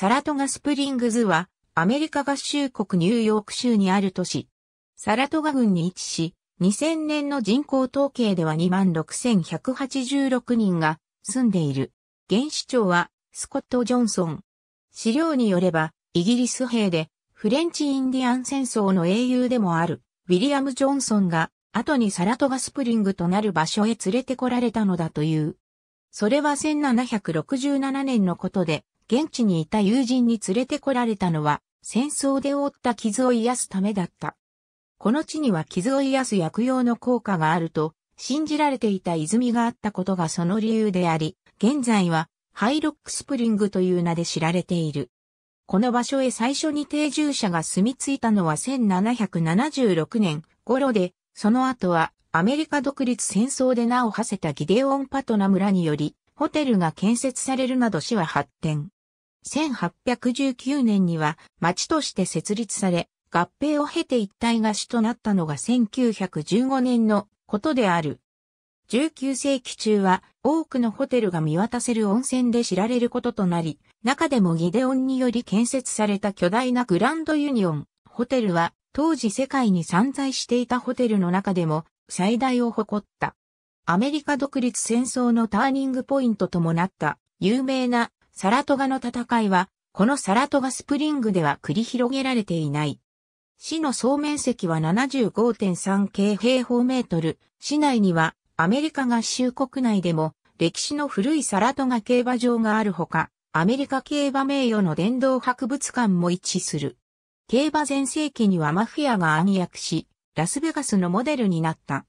サラトガスプリングズは、アメリカ合衆国ニューヨーク州にある都市。サラトガ郡に位置し、2000年の人口統計では26,186人が住んでいる。現市長はスコット・ジョンソン。資料によれば、イギリス兵で、フレンチ・インディアン戦争の英雄でもある、ウィリアム・ジョンソンが、後にサラトガスプリングとなる場所へ連れてこられたのだという。それは1767年のことで、現地にいた友人に連れてこられたのは、戦争で負った傷を癒すためだった。この地には傷を癒す薬用の効果があると、信じられていた泉があったことがその理由であり、現在はハイロックスプリングという名で知られている。この場所へ最初に定住者が住み着いたのは1776年頃で、その後はアメリカ独立戦争で名を馳せたギデオンパトナ村により、ホテルが建設されるなど市は発展。1819年には町として設立され、合併を経て一体が市となったのが1915年のことである。19世紀中は多くのホテルが見渡せる温泉で知られることとなり、中でもギデオンにより建設された巨大なグランドユニオンホテルは当時世界に散在していたホテルの中でも最大を誇った。アメリカ独立戦争のターニングポイントともなった有名なサラトガの戦いは、このサラトガスプリングでは繰り広げられていない。市の総面積は75.3京平方メートル。市内にはアメリカ合衆国内でも歴史の古いサラトガ競馬場があるほか、アメリカ競馬名誉の伝道博物館も一致する。競馬前世紀にはマフィアが暗躍し、ラスベガスのモデルになった。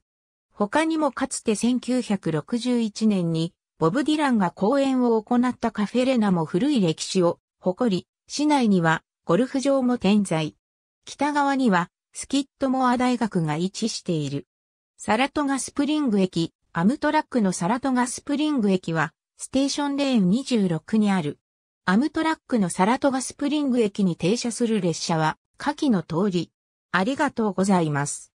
他にもかつて1961年にボブ・ディランが講演を行ったカフェレナも古い歴史を誇り、市内にはゴルフ場も点在。北側にはスキットモア大学が位置している。サラトガスプリング駅、アムトラックのサラトガスプリング駅は、ステーションレーン26にある。アムトラックのサラトガスプリング駅に停車する列車は、下記の通り。ありがとうございます。